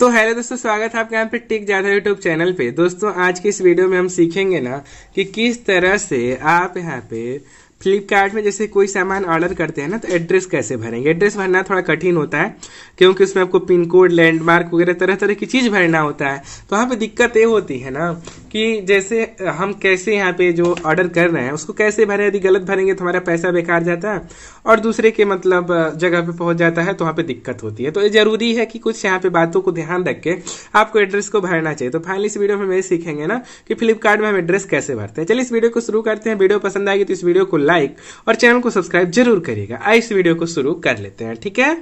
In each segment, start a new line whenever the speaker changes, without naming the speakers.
तो हेलो दोस्तों स्वागत है आपके यहाँ पे टिक जाधव यूट्यूब चैनल पे दोस्तों आज की इस वीडियो में हम सीखेंगे ना कि किस तरह से आप यहाँ पे फ्लिपकार्ट में जैसे कोई सामान ऑर्डर करते हैं ना तो एड्रेस कैसे भरेंगे एड्रेस भरना थोड़ा कठिन होता है क्योंकि उसमें आपको पिन कोड लैंडमार्क वगैरह तरह तरह की चीज़ भरना होता है तो वहाँ पे दिक्कत ये होती है ना कि जैसे हम कैसे यहाँ पे जो ऑर्डर कर रहे हैं उसको कैसे भरें यदि गलत भरेंगे तो हमारा पैसा बेकार जाता है और दूसरे के मतलब जगह पे पहुंच जाता है तो वहाँ पे दिक्कत होती है तो ये जरूरी है कि कुछ यहाँ पे बातों को ध्यान रख के आपको एड्रेस को भरना चाहिए तो फाइनली इस वीडियो में हम ये सीखेंगे ना कि फ्लिपकार्ट में हम एड्रेस कैसे भरते हैं चलिए इस वीडियो को शुरू करते हैं वीडियो पसंद आएगी तो इस वीडियो को लाइक और चैनल को सब्सक्राइब जरूर करिएगा इस वीडियो को शुरू कर लेते हैं ठीक है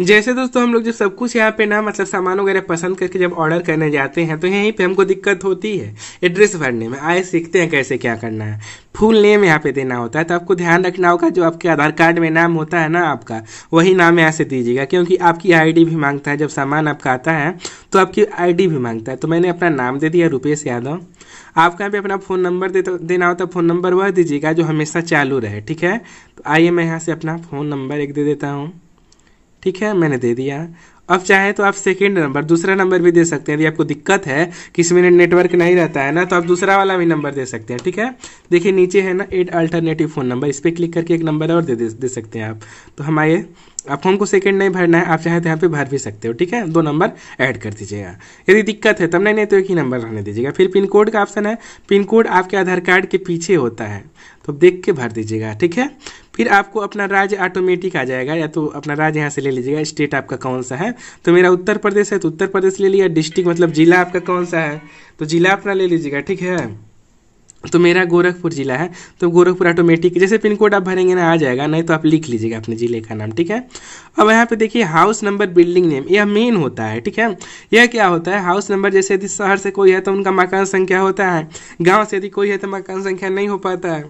जैसे दोस्तों हम लोग जो सब कुछ यहाँ पे ना मतलब सामान वगैरह पसंद करके जब ऑर्डर करने जाते हैं तो यहीं पे हमको दिक्कत होती है एड्रेस भरने में आए सीखते हैं कैसे क्या करना है फुल नेम यहाँ पे देना होता है तो आपको ध्यान रखना होगा जो आपके आधार कार्ड में नाम होता है ना आपका वही नाम यहाँ से दीजिएगा क्योंकि आपकी आईडी भी मांगता है जब सामान आपका आता है तो आपकी आईडी भी मांगता है तो मैंने अपना नाम दे दिया रुपेश यादव आपको यहाँ पे अपना फ़ोन नंबर दे तो, देना होता है फ़ोन नंबर वह दीजिएगा जो हमेशा चालू रहे ठीक है तो आइए मैं यहाँ से अपना फ़ोन नंबर एक दे देता हूँ ठीक है मैंने दे दिया अब चाहे तो आप सेकेंड नंबर दूसरा नंबर भी दे सकते हैं यदि आपको दिक्कत है किसी में नेटवर्क नहीं रहता है ना तो आप दूसरा वाला भी नंबर दे सकते हैं ठीक है देखिए नीचे है ना एट अल्टरनेटिव फ़ोन नंबर इस पर क्लिक करके एक नंबर और दे दे सकते हैं आप तो हम आइए आपको हमको सेकंड नहीं भरना है आप चाहे तो यहाँ पर भर भी सकते हो ठीक है दो नंबर ऐड कर दीजिएगा यदि दिक्कत है तब नहीं नहीं तो एक ही नंबर रहने दीजिएगा फिर पिन कोड का ऑप्शन है पिन कोड आपके आधार कार्ड के पीछे होता है तो देख के भर दीजिएगा ठीक है फिर आपको अपना राज्य ऑटोमेटिक आ जाएगा या तो अपना राज्य यहाँ से ले लीजिएगा स्टेट आपका कौन सा है तो मेरा उत्तर प्रदेश है तो उत्तर प्रदेश ले लिया डिस्ट्रिक्ट मतलब जिला आपका कौन सा है तो जिला अपना ले लीजिएगा ठीक है तो मेरा गोरखपुर जिला है तो गोरखपुर ऑटोमेटिक जैसे पिन कोड आप भरेंगे ना आ जाएगा नहीं तो आप लिख लीजिएगा अपने ज़िले का नाम ठीक है अब यहाँ पे देखिए हाउस नंबर बिल्डिंग नेम यह मेन होता है ठीक है यह क्या होता है हाउस नंबर जैसे यदि शहर से कोई है तो उनका मकान संख्या होता है गाँव से यदि कोई है तो मकान संख्या नहीं हो पाता है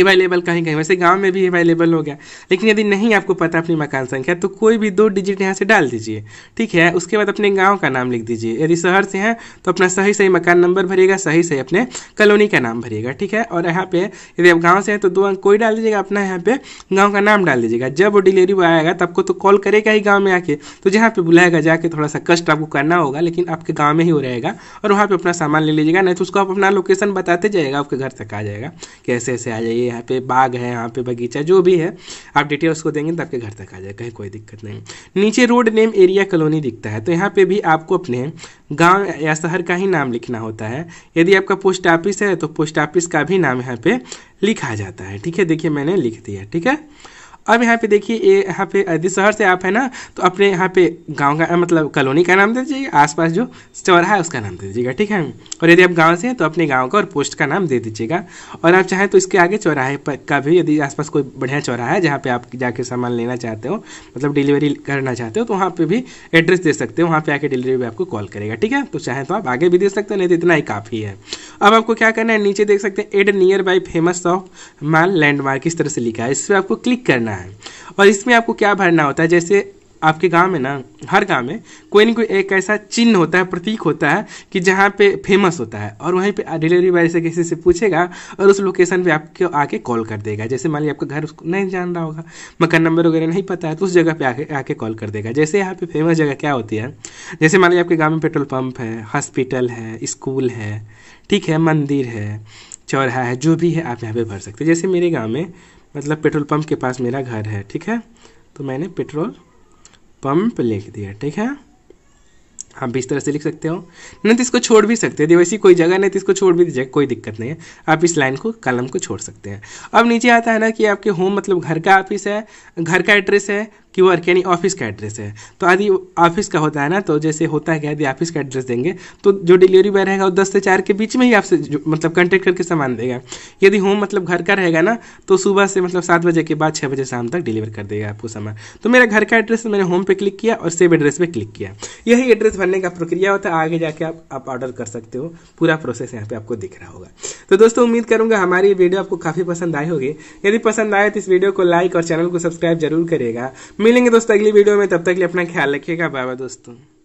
अवेलेबल कहीं कहीं वैसे गांव में भी अवेलेबल हो गया लेकिन यदि नहीं आपको पता अपनी मकान संख्या तो कोई भी दो डिजिट यहाँ से डाल दीजिए ठीक है उसके बाद अपने गांव का नाम लिख दीजिए यदि शहर से हैं तो अपना सही सही मकान नंबर भरिएगा सही सही अपने कॉलोनी का नाम भरिएगा ठीक है और यहाँ पे यदि आप गाँव से हैं तो दो अंक कोई डाल दीजिएगा अपना यहाँ पे गाँव का नाम डाल दीजिएगा जब वो डिलीवरी बॉय आएगा तो आपको तो कॉल करेगा ही गाँव में आके तो जहाँ पे बुलाएगा जाके थोड़ा सा कष्ट आपको करना होगा लेकिन आपके गाँव में ही हो रहेगा और वहाँ पर अपना सामान ले लीजिएगा नहीं तो उसको आप अपना लोकेशन बताते जाएगा आपके घर तक आ जाएगा कैसे ऐसे आ जाइए ये यहाँ पे बाग है यहाँ पे बगीचा जो भी है आप डिटेल्स को देंगे तो आपके घर तक आ जाए कहीं कोई दिक्कत नहीं नीचे रोड नेम एरिया कॉलोनी दिखता है तो यहाँ पे भी आपको अपने गाँव या शहर का ही नाम लिखना होता है यदि आपका पोस्ट ऑफिस है तो पोस्ट ऑफिस का भी नाम यहाँ पे लिखा जाता है ठीक है देखिए मैंने लिख दिया ठीक है अब यहाँ पे देखिए ये यहाँ पे यदि शहर से आप है ना तो अपने यहाँ पे गाँव का मतलब कॉलोनी का नाम दे दीजिएगा आसपास जो चौराहा है उसका नाम दे दीजिएगा ठीक है और यदि आप गाँव से हैं तो अपने गाँव का और पोस्ट का नाम दे दीजिएगा और आप चाहें तो इसके आगे चौराहे पर का भी यदि आसपास कोई बढ़िया चौराहा है जहाँ पर आप जाकर सामान लेना चाहते हो मतलब डिलीवरी करना चाहते हो तो वहाँ पर भी एड्रेस दे सकते हो वहाँ पर आके डिलीवरी भी आपको कॉल करेगा ठीक है तो चाहें तो आप आगे भी दे सकते हो नहीं तो इतना ही काफ़ी है अब आपको क्या करना है नीचे देख सकते हैं add nearby famous of mall landmark इस तरह से लिखा है इस पर आपको क्लिक करना है और इसमें आपको क्या भरना होता है जैसे आपके गांव में ना हर गांव में कोई ना कोई एक ऐसा चिन्ह होता है प्रतीक होता है कि जहाँ पे फेमस होता है और वहीं पे डिलीवरी बॉय से किसी से पूछेगा और उस लोकेशन पे आपको आके कॉल कर देगा जैसे मान लीजिए आपका घर उसको नहीं जान रहा होगा मकान नंबर वगैरह नहीं पता है तो उस जगह पर आके आके कॉल कर देगा जैसे यहाँ पे फेमस जगह क्या होती है जैसे मान लीजिए आपके गाँव में पेट्रोल पम्प है हॉस्पिटल है स्कूल है ठीक है मंदिर है चौराहा है जो भी है आप यहाँ पर भर सकते हैं जैसे मेरे गाँव में मतलब पेट्रोल पंप के पास मेरा घर है ठीक है तो मैंने पेट्रोल पंप लिख दिया ठीक है आप भी इस तरह से लिख सकते हो नहीं तो इसको छोड़ भी सकते हो वैसी कोई जगह नहीं तो इसको छोड़ भी दीजिए कोई दिक्कत नहीं है आप इस लाइन को कलम को छोड़ सकते हैं अब नीचे आता है ना कि आपके होम मतलब घर का ऑफिस है घर का एड्रेस है कि वर्क यानी ऑफिस का एड्रेस है तो यदि ऑफिस का होता है ना तो जैसे होता है क्या यदि ऑफिस का एड्रेस देंगे तो जो डिलीवरी बॉय रहेगा वो दस से चार के बीच में ही आपसे मतलब कॉन्टेक्ट करके सामान देगा यदि होम मतलब घर का रहेगा ना तो सुबह से मतलब सात बजे के बाद छः बजे शाम तक डिलीवर कर देगा आपको सामान तो मेरा घर का एड्रेस मैंने होम पे क्लिक किया और सेव एड्रेस पर क्लिक किया यही एड्रेस भरने का प्रक्रिया होता है आगे जाके आप आप ऑर्डर कर सकते हो पूरा प्रोसेस यहाँ पे आपको दिख रहा होगा तो दोस्तों उम्मीद करूंगा हमारी वीडियो आपको काफ़ी पसंद आई होगी यदि पसंद आए तो इस वीडियो को लाइक और चैनल को सब्सक्राइब जरूर करेगा मिलेंगे दोस्तों अगली वीडियो में तब तक लिए अपना ख्याल रखिएगा बाय बाय दोस्तों